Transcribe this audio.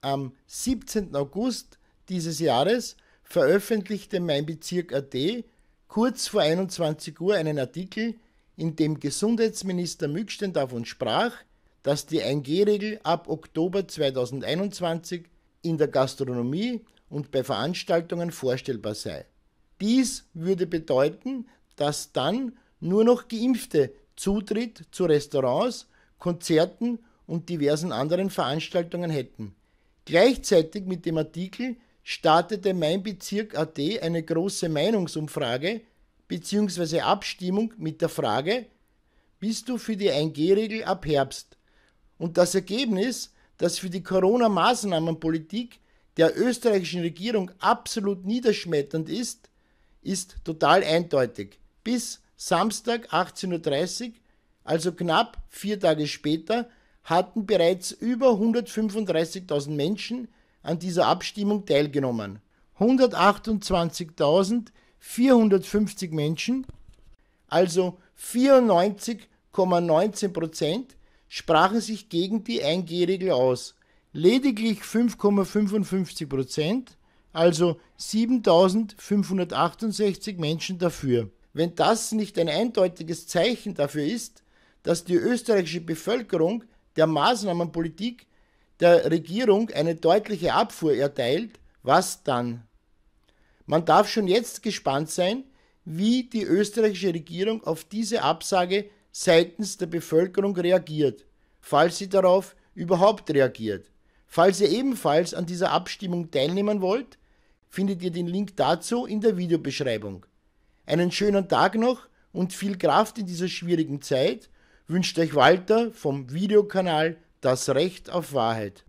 Am 17. August dieses Jahres veröffentlichte mein Bezirk AD kurz vor 21 Uhr einen Artikel, in dem Gesundheitsminister Mückstein davon sprach, dass die 1G-Regel ab Oktober 2021 in der Gastronomie und bei Veranstaltungen vorstellbar sei. Dies würde bedeuten, dass dann nur noch Geimpfte Zutritt zu Restaurants, Konzerten und diversen anderen Veranstaltungen hätten. Gleichzeitig mit dem Artikel startete mein Bezirk.at eine große Meinungsumfrage bzw. Abstimmung mit der Frage, bist du für die 1G-Regel ab Herbst? Und das Ergebnis, dass für die Corona-Maßnahmenpolitik der österreichischen Regierung absolut niederschmetternd ist, ist total eindeutig. Bis Samstag 18.30 Uhr, also knapp vier Tage später, hatten bereits über 135.000 Menschen an dieser Abstimmung teilgenommen. 128.450 Menschen, also 94,19 Prozent, sprachen sich gegen die 1G-Regel aus. Lediglich 5,55 Prozent, also 7.568 Menschen dafür. Wenn das nicht ein eindeutiges Zeichen dafür ist, dass die österreichische Bevölkerung der Maßnahmenpolitik der Regierung eine deutliche Abfuhr erteilt, was dann? Man darf schon jetzt gespannt sein, wie die österreichische Regierung auf diese Absage seitens der Bevölkerung reagiert, falls sie darauf überhaupt reagiert. Falls ihr ebenfalls an dieser Abstimmung teilnehmen wollt, findet ihr den Link dazu in der Videobeschreibung. Einen schönen Tag noch und viel Kraft in dieser schwierigen Zeit wünscht euch Walter vom Videokanal Das Recht auf Wahrheit.